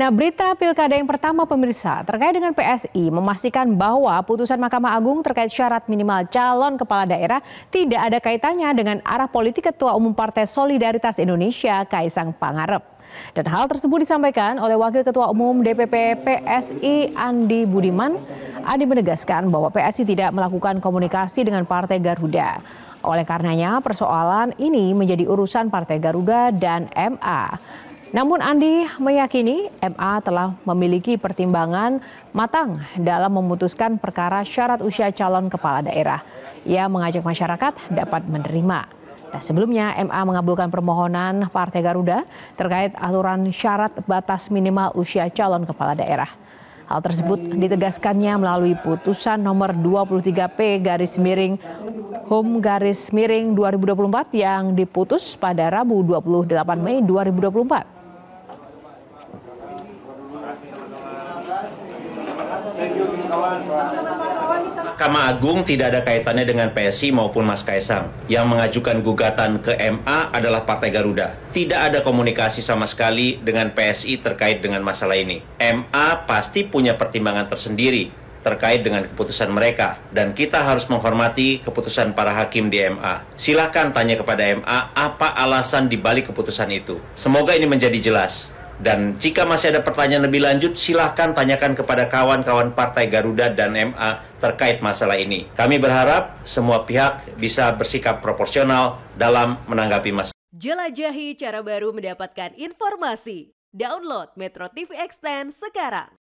Nah, berita pilkada yang pertama pemirsa terkait dengan PSI memastikan bahwa putusan Mahkamah Agung terkait syarat minimal calon kepala daerah tidak ada kaitannya dengan arah politik Ketua Umum Partai Solidaritas Indonesia Kaisang Pangarep. Dan hal tersebut disampaikan oleh Wakil Ketua Umum DPP PSI Andi Budiman. Andi menegaskan bahwa PSI tidak melakukan komunikasi dengan Partai Garuda. Oleh karenanya, persoalan ini menjadi urusan Partai Garuda dan MA. Namun Andi meyakini MA telah memiliki pertimbangan matang dalam memutuskan perkara syarat usia calon kepala daerah. Ia mengajak masyarakat dapat menerima. Nah, sebelumnya MA mengabulkan permohonan Partai Garuda terkait aturan syarat batas minimal usia calon kepala daerah. Hal tersebut ditegaskannya melalui putusan nomor 23P garis miring Hum garis miring 2024 yang diputus pada Rabu 28 Mei 2024. Mahkamah Agung tidak ada kaitannya dengan PSI maupun Mas Kaisang. Yang mengajukan gugatan ke MA adalah Partai Garuda. Tidak ada komunikasi sama sekali dengan PSI terkait dengan masalah ini. MA pasti punya pertimbangan tersendiri terkait dengan keputusan mereka dan kita harus menghormati keputusan para hakim di MA. Silahkan tanya kepada MA apa alasan dibalik keputusan itu. Semoga ini menjadi jelas dan jika masih ada pertanyaan lebih lanjut, silahkan tanyakan kepada kawan-kawan Partai Garuda dan MA terkait masalah ini. Kami berharap semua pihak bisa bersikap proporsional dalam menanggapi masalah. Jelajahi cara baru mendapatkan informasi. Download Metro TV Extend sekarang.